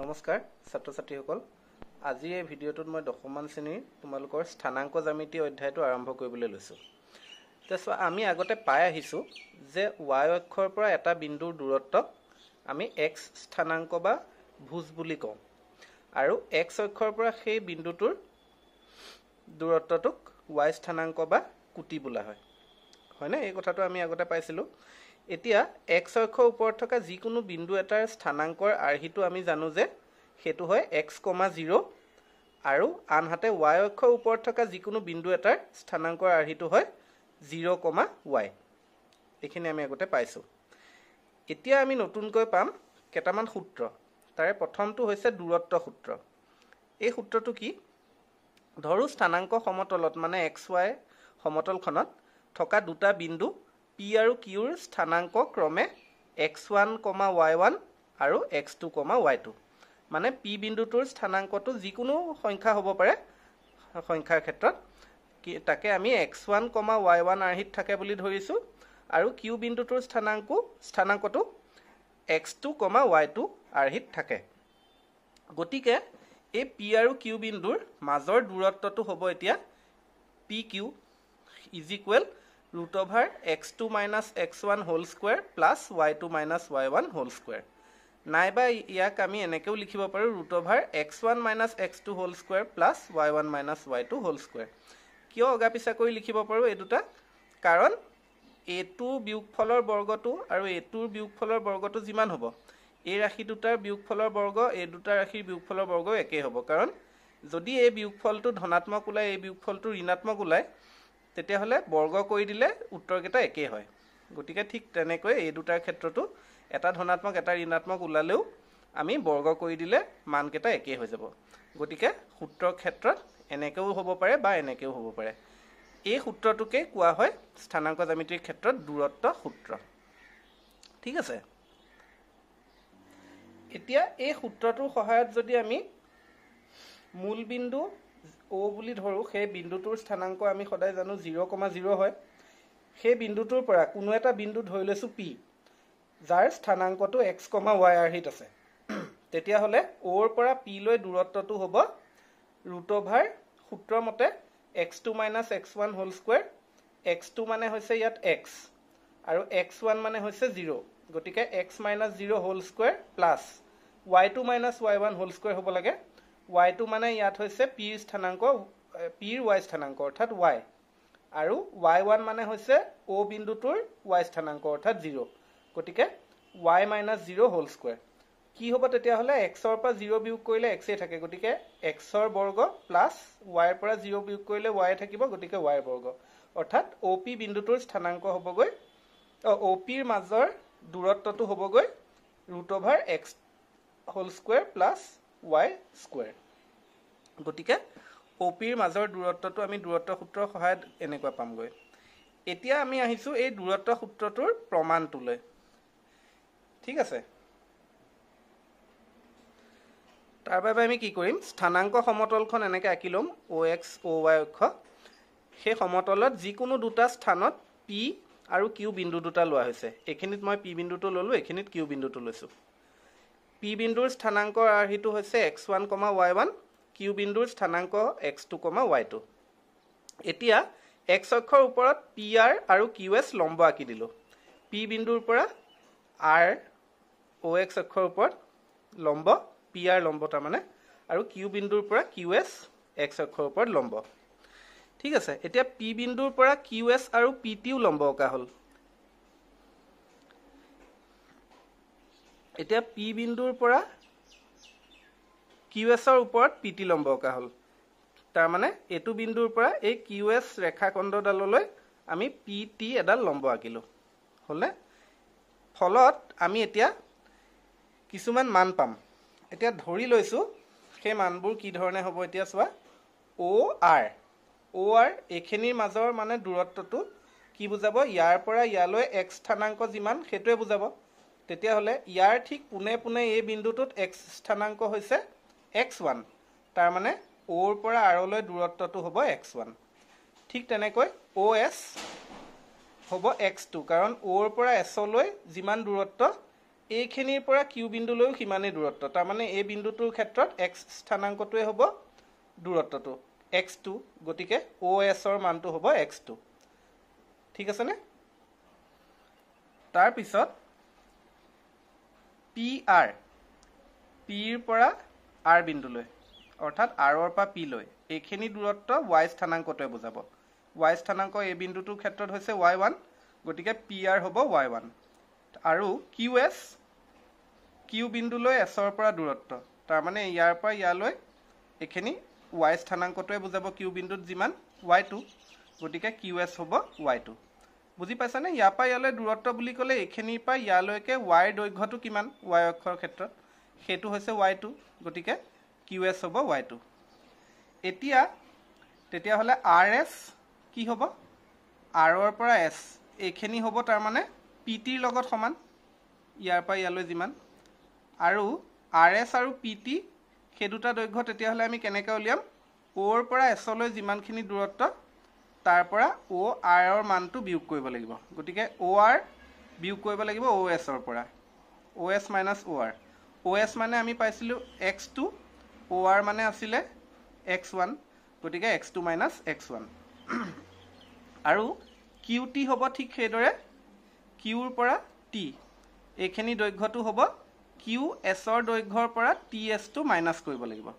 নমস্কাৰ ছাত্ৰ ছাত্ৰীসকল আজি এই ভিডিঅ'টোত মই দশমান শ্ৰেণীৰ তোমালোকৰ স্থানাংক জ্যামিতি অধ্যায়টো আৰম্ভ কৰিবলৈ লৈছোঁ এতিয়া চোৱা আমি আগতে পাই আহিছোঁ যে ৱাই অক্ষৰ পৰা এটা বিন্দুৰ দূৰত্বক আমি এক্স স্থানাংক বা ভোজ বুলি কওঁ আৰু এক্স অক্ষৰ পৰা সেই বিন্দুটোৰ দূৰত্বটোক ৱাই স্থানাংক বা কুটি বোলা হয় হয়নে এই কথাটো আমি আগতে পাইছিলোঁ এতিয়া এক্স অক্ষৰ ওপৰত থকা যিকোনো বিন্দু এটাৰ স্থানাংকৰ আৰ্হিটো আমি জানো যে সেইটো হয় এক্স কমা জিৰ' আৰু আনহাতে ৱাই অক্ষৰ ওপৰত থকা যিকোনো বিন্দু এটাৰ স্থানাংকৰ আৰ্হিটো হয় জিৰ' কমা ৱাই এইখিনি আমি আগতে পাইছোঁ এতিয়া আমি নতুনকৈ পাম কেইটামান সূত্ৰ তাৰে প্ৰথমটো হৈছে দূৰত্ব সূত্ৰ এই সূত্ৰটো কি ধৰোঁ স্থানাংক সমতলত মানে এক্স ৱাই সমতলখনত থকা দুটা বিন্দু পি আৰু কিউৰ স্থানাংক ক্ৰমে x one comma y one আৰু x two comma y two মানে পি বিন্দুটোৰ স্থানাংকটো যিকোনো সংখ্যা হ'ব পাৰে সংখ্যাৰ ক্ষেত্ৰত কি তাকে আমি x one comma y one আৰ্হিত থাকে বুলি ধৰিছোঁ আৰু কিউ বিন্দুটোৰ স্থানাংকো স্থানাংকটো x two comma y two আৰ্হিত থাকে গতিকে এই পি আৰু কিউ বিন্দুৰ মাজৰ দূৰত্বটো হ'ব এতিয়া P Q is equal root over x2 minus x1 whole square plus y2 minus y1 whole square. Naiba yak ami enekeu likhiba paru root over x1 minus x2 whole square plus y1 minus y2 whole square. Kyo agapisa koi likhiba paru eduta? Karon a2 bukepolar borgotu are a2 bukepolar borgotu ziman hobo. A rahi dutar bukepolar borgo, a dutar rahi bukepolar borgo eke hobo. Karon zodi a bukepol to donatmakula, a bukepol to rinatmakula. তেতিয়াহ'লে বৰ্গ কৰি দিলে উত্তৰকেইটা একেই হয় গতিকে ঠিক তেনেকৈ এই দুটাৰ ক্ষেত্ৰতো এটা ধনাত্মক এটা ঋণাত্মক ওলালেও আমি বৰ্গ কৰি দিলে মানকেইটা একেই হৈ যাব গতিকে সূত্ৰৰ ক্ষেত্ৰত এনেকৈও হ'ব পাৰে বা এনেকৈও হ'ব পাৰে এই সূত্ৰটোকেই কোৱা হয় স্থানাংক জ্যামিতিৰ ক্ষেত্ৰত দূৰত্ব সূত্ৰ ঠিক আছে এতিয়া এই সূত্ৰটোৰ সহায়ত যদি আমি মূলবিন্দু অ' বুলি ধৰোঁ সেই বিন্দুটোৰ স্থানাংক আমি সদায় জানো জিৰ' কমা জিৰ' হয় সেই বিন্দুটোৰ পৰা কোনো এটা বিন্দু ধৰি লৈছোঁ পি যাৰ স্থানাংকটো এক্স কমা ৱাই আৰ্হিত আছে তেতিয়াহ'লে অ'ৰ পৰা লৈ দূৰত্বটো হ'ব ৰুট অভাৰ সূত্ৰ মতে x two minus x one whole square x two মানে হৈছে ইয়াত এক্স আৰু এক্স ওৱান মানে হৈছে জিৰ' গতিকে x minus zero' whole square plus y two minus y one whole square হ'ব লাগে ৱাই টো মানে ইয়াত হৈছে পি স্থানাংক পিৰ ৱাই স্থানাংক অৰ্থাৎ ৱাই আৰু ৱাই ওৱান মানে হৈছে অ' বিন্দুটোৰ ৱাই স্থানাংক অৰ্থাৎ জিৰ' গতিকে y minus zero' whole square কি হ'ব তেতিয়াহ'লে এক্সৰ পৰা জিৰ' বিয়োগ কৰিলে এক্সেই থাকে গতিকে এক্সৰ বৰ্গ প্লাছ ৱাইৰ পৰা জিৰ' বিয়োগ কৰিলে ৱাই থাকিব গতিকে ৱাইৰ বৰ্গ অৰ্থাৎ অ' পি বিন্দুটোৰ স্থানাংক হ'বগৈ অ' পিৰ মাজৰ দূৰত্বটো হ'বগৈ root over x whole square plus y square গতিকে অ' পিৰ মাজৰ দূৰত্বটো আমি দূৰত্ব সূত্ৰৰ সহায়ত এনেকুৱা পামগৈ এতিয়া আমি আহিছোঁ এই দূৰত্ব সূত্ৰটোৰ প্ৰমাণটোলৈ ঠিক আছে তাৰ বাবে আমি কি কৰিম স্থানাংক সমতলখন এনেকৈ আঁকি ল'ম অ' এক্স অ' ৱাই অক্ষ সেই সমতলত যিকোনো দুটা স্থানত পি আৰু কিউ বিন্দু দুটা লোৱা হৈছে এইখিনিত মই পি বিন্দুটো ল'লোঁ এইখিনিত কিউ বিন্দুটো লৈছোঁ পি বিন্দুৰ স্থানাংক আৰ্হিটো হৈছে x one comma y one Q বিন্দুৰ স্থানাংক x two comma y two এতিয়া এক্স অক্ষৰ ওপৰত পি আৰ আৰু কিউ লম্ব আঁকি দিলোঁ পি বিন্দুৰ পৰা আৰ অ' এক্স অক্ষৰ ওপৰত লম্ব পি আৰ লম্ব আৰু কিউ বিন্দুৰ পৰা কিউ এছ এক্স অক্ষৰ ওপৰত লম্ব ঠিক আছে এতিয়া পি বিন্দুৰ পৰা কিউ এছ আৰু পি টিও লম্ব হ'ল এতিয়া পি বিন্দুৰ পৰা কিউ এছৰ ওপৰত পি টি লম্ব অঁকা হ'ল তাৰমানে এইটো বিন্দুৰ পৰা এই কিউ এছ ৰেখাখণ্ডডাললৈ আমি পি টি এডাল লম্ব আঁকিলোঁ হ'লনে ফলত আমি এতিয়া কিছুমান মান পাম এতিয়া ধৰি লৈছোঁ সেই মানবোৰ কি ধৰণে হ'ব এতিয়া চোৱা অ' আৰ অ' আৰ এইখিনিৰ মাজৰ মানে দূৰত্বটো কি বুজাব ইয়াৰ পৰা ইয়ালৈ এক স্থানাংক যিমান সেইটোৱে বুজাব তেতিয়া হলে ইয়াৰ ঠিক পুনে পুনে এই বিন্দুটোত এক্স স্থানাঙ্ক হৈছে এক্স ওৱান তাৰ মানে অ'ৰ পৰা আৰলৈ দূৰত্বটো হ'ব এক্স ওৱান ঠিক তেনেকৈ অ' এছ হ'ব এক্স টু কাৰণ অ'ৰ পৰা এছলৈ যিমান দূৰত্ব এইখিনিৰ পৰা কিউ বিন্দুলৈও সিমানেই দূৰত্ব তাৰমানে এই বিন্দুটোৰ ক্ষেত্ৰত এক্স স্থানাংকটোৱে হ'ব দূৰত্বটো এক্স টু গতিকে অ' এছৰ মানটো হ'ব এক্স টু ঠিক আছেনে তাৰপিছত পি আৰ পিৰ পৰা আৰ বিন্দুলৈ অৰ্থাৎ আৰৰ পৰা পি লৈ এইখিনি দূৰত্ব ৱাই স্থানাংকটোৱে বুজাব ৱাই স্থানাংক এই বিন্দুটোৰ ক্ষেত্ৰত হৈছে ৱাই ওৱান গতিকে পি আৰ হ'ব ৱাই ওৱান আৰু কিউ এছ কিউ বিন্দুলৈ এছৰ পৰা দূৰত্ব তাৰমানে ইয়াৰ পৰা ইয়ালৈ এইখিনি ৱাই স্থানাংকটোৱে বুজাব কিউ বিন্দুত যিমান ৱাই টু গতিকে কিউ এছ হ'ব ৱাই টু বুজি পাইছানে ইয়াৰ পৰা ইয়ালৈ দূৰত্ব বুলি ক'লে এইখিনিৰ পৰা ইয়ালৈকে ৱাইৰ দৈৰ্ঘ্যটো কিমান ৱাই অক্ষৰৰ ক্ষেত্ৰত সেইটো হৈছে ৱাই টু গতিকে কিউ এছ হ'ব ৱাই টু এতিয়া তেতিয়াহ'লে আৰ এছ কি হ'ব আৰৰ পৰা এছ এইখিনি হ'ব তাৰমানে পি টিৰ লগত সমান ইয়াৰ পৰা ইয়ালৈ যিমান আৰু আৰ এছ আৰু পি টি সেই দুটা দৈৰ্ঘ্য তেতিয়াহ'লে আমি কেনেকৈ উলিয়াম অ'ৰ পৰা এছলৈ যিমানখিনি দূৰত্ব তাৰ পৰা অ' আৰৰ মানটো বিয়োগ কৰিব লাগিব গতিকে অ' আৰ বিয়োগ কৰিব লাগিব অ' এছৰ পৰা O' S minus O' R O' S মানে আমি পাইছিলোঁ এক্স টু অ' আৰ মানে আছিলে এক্স ওৱান গতিকে x two minus x one আৰু কিউ টি হ'ব ঠিক সেইদৰে কিউৰ পৰা টি এইখিনি দৈৰ্ঘ্যটো হ'ব কিউ এছৰ দৈৰ্ঘ্যৰ পৰা টি এছটো মাইনাছ কৰিব লাগিব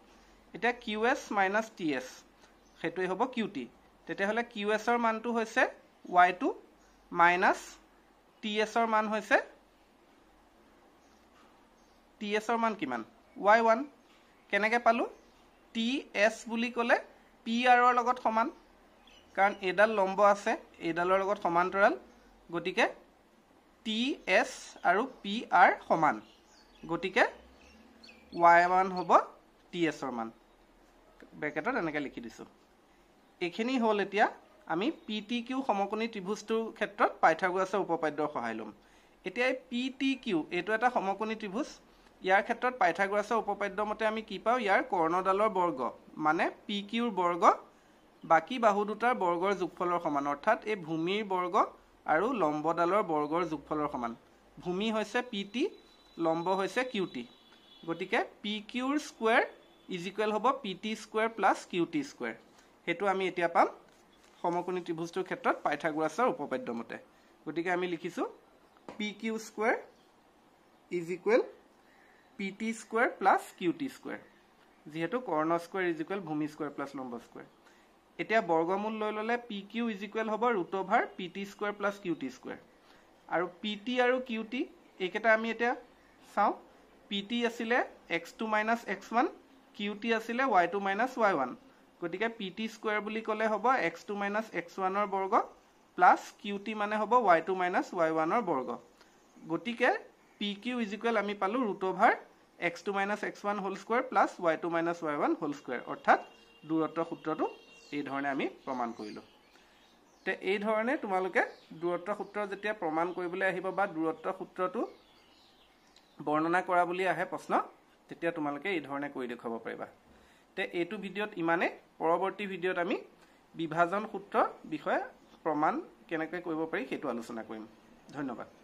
এতিয়া Q S minus T S সেইটোৱেই হ'ব কিউ টি তেতিয়াহ'লে কিউ এছৰ মানটো হৈছে ৱাই টু মাইনাছ টি এছৰ মান হৈছে টি এছৰ মান কিমান ৱাই ওৱান কেনেকৈ পালোঁ টি এছ বুলি ক'লে পি আৰৰ লগত সমান কাৰণ এইডাল লম্ব আছে এইডালৰ লগত সমান্তৰাল গতিকে টি এছ আৰু পি আৰ সমান গতিকে ৱাই ওৱান হ'ব টি এছৰ মান ব্ৰেকেটত এনেকৈ লিখি দিছোঁ এইখিনি হ'ল এতিয়া আমি পি টি কিউ সমকোণী ত্ৰিভুজটোৰ ক্ষেত্ৰত পাইথাগোৰাছৰ উপপাদ্যৰ সহায় ল'ম এতিয়া এই পি টি কিউ এইটো এটা সমকোণী ত্ৰিভুজ ইয়াৰ ক্ষেত্ৰত পাইথাগোৰাছৰ উপপাদ্য মতে আমি কি পাওঁ ইয়াৰ কৰ্ণডালৰ বৰ্গ মানে পি কিউৰ বৰ্গ বাকী বাহু দুটাৰ বৰ্গৰ যোগফলৰ সমান অৰ্থাৎ এই ভূমিৰ বৰ্গ আৰু লম্বডালৰ বৰ্গৰ যোগফলৰ সমান ভূমি হৈছে পি টি লম্ব হৈছে কিউ টি গতিকে পি কিউৰ স্কুৱেৰ ইকুৱেল হ'ব P T square plus Q T square সেইটো আমি এতিয়া পাম সমকোণী ত্ৰিভুজটোৰ ক্ষেত্ৰত পাইথাগোৰাছৰ উপপাদ্যমতে গতিকে আমি লিখিছোঁ P Q square is equal P T square plus Q T square যিহেতু কৰ্ণ স্কুৱেৰ ইজ ইকুৱেল ভূমি স্কুৱেৰ প্লাছ লম্ব স্কুৱেৰ এতিয়া বৰ্গমূল লৈ ল'লে পি কিউ ইজ ইকুৱেল হ'ব root over P T square plus Q T square আৰু পি টি আৰু কিউ টি এইকেইটা আমি এতিয়া চাওঁ পি টি আছিলে x two minus x one Q T আছিলে y two minus y one গতিকে পি টি স্কুৱেৰ বুলি ক'লে হ'ব এক্স টু মাইনাছ এক্স ওৱানৰ বৰ্গ প্লাছ কিউ টি মানে হ'ব ৱাই টু মাইনাছ ৱাই ওৱানৰ বৰ্গ গতিকে পি কিউ ইজ ইকুৱেল আমি পালোঁ root over x two minus x one whole square plus y two minus y one whole square অৰ্থাৎ দূৰত্ব সূত্ৰটো এইধৰণে আমি প্ৰমাণ কৰিলোঁ তে এইধৰণে তোমালোকে দূৰত্ব সূত্ৰ যেতিয়া প্ৰমাণ কৰিবলৈ আহিব বা দূৰত্ব সূত্ৰটো বৰ্ণনা কৰা বুলি আহে প্ৰশ্ন তেতিয়া তোমালোকে এইধৰণে কৰি দেখুৱাব পাৰিবা তে এইটো ভিডিঅ'ত ইমানেই পৰৱৰ্তী ভিডিঅ'ত আমি বিভাজন সূত্ৰৰ বিষয়ে প্ৰমাণ কেনেকৈ কৰিব পাৰি সেইটো আলোচনা কৰিম ধন্যবাদ